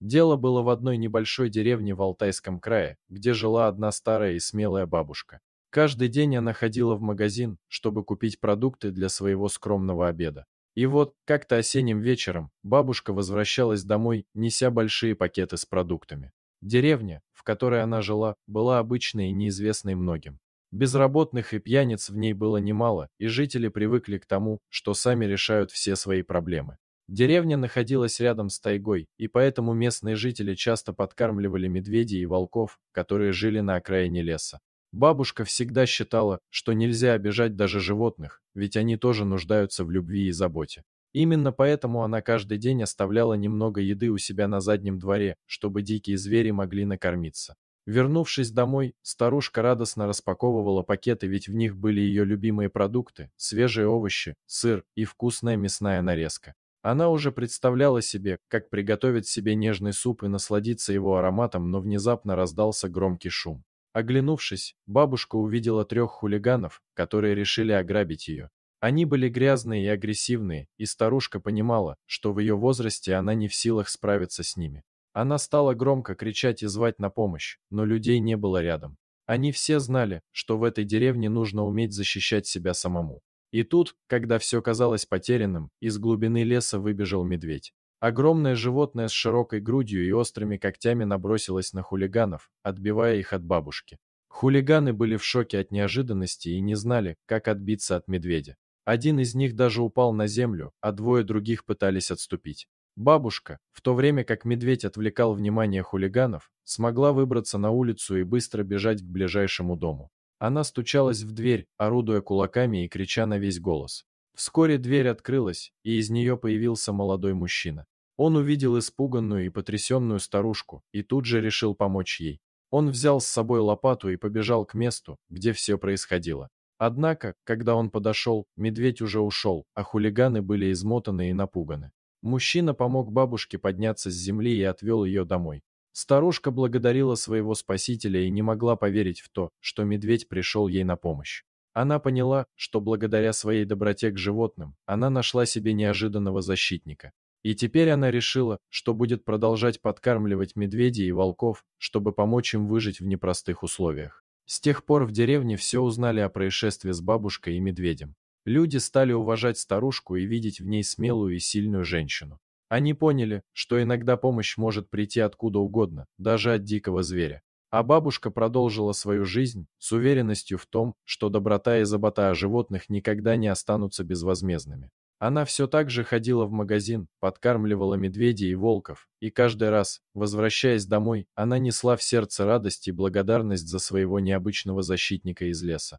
Дело было в одной небольшой деревне в Алтайском крае, где жила одна старая и смелая бабушка. Каждый день она ходила в магазин, чтобы купить продукты для своего скромного обеда. И вот, как-то осенним вечером, бабушка возвращалась домой, неся большие пакеты с продуктами. Деревня, в которой она жила, была обычной и неизвестной многим. Безработных и пьяниц в ней было немало, и жители привыкли к тому, что сами решают все свои проблемы. Деревня находилась рядом с тайгой, и поэтому местные жители часто подкармливали медведей и волков, которые жили на окраине леса. Бабушка всегда считала, что нельзя обижать даже животных, ведь они тоже нуждаются в любви и заботе. Именно поэтому она каждый день оставляла немного еды у себя на заднем дворе, чтобы дикие звери могли накормиться. Вернувшись домой, старушка радостно распаковывала пакеты, ведь в них были ее любимые продукты, свежие овощи, сыр и вкусная мясная нарезка. Она уже представляла себе, как приготовить себе нежный суп и насладиться его ароматом, но внезапно раздался громкий шум. Оглянувшись, бабушка увидела трех хулиганов, которые решили ограбить ее. Они были грязные и агрессивные, и старушка понимала, что в ее возрасте она не в силах справиться с ними. Она стала громко кричать и звать на помощь, но людей не было рядом. Они все знали, что в этой деревне нужно уметь защищать себя самому. И тут, когда все казалось потерянным, из глубины леса выбежал медведь. Огромное животное с широкой грудью и острыми когтями набросилось на хулиганов, отбивая их от бабушки. Хулиганы были в шоке от неожиданности и не знали, как отбиться от медведя. Один из них даже упал на землю, а двое других пытались отступить. Бабушка, в то время как медведь отвлекал внимание хулиганов, смогла выбраться на улицу и быстро бежать к ближайшему дому. Она стучалась в дверь, орудуя кулаками и крича на весь голос. Вскоре дверь открылась, и из нее появился молодой мужчина. Он увидел испуганную и потрясенную старушку, и тут же решил помочь ей. Он взял с собой лопату и побежал к месту, где все происходило. Однако, когда он подошел, медведь уже ушел, а хулиганы были измотаны и напуганы. Мужчина помог бабушке подняться с земли и отвел ее домой. Старушка благодарила своего спасителя и не могла поверить в то, что медведь пришел ей на помощь. Она поняла, что благодаря своей доброте к животным она нашла себе неожиданного защитника. И теперь она решила, что будет продолжать подкармливать медведей и волков, чтобы помочь им выжить в непростых условиях. С тех пор в деревне все узнали о происшествии с бабушкой и медведем. Люди стали уважать старушку и видеть в ней смелую и сильную женщину. Они поняли, что иногда помощь может прийти откуда угодно, даже от дикого зверя. А бабушка продолжила свою жизнь с уверенностью в том, что доброта и забота о животных никогда не останутся безвозмездными. Она все так же ходила в магазин, подкармливала медведей и волков, и каждый раз, возвращаясь домой, она несла в сердце радость и благодарность за своего необычного защитника из леса.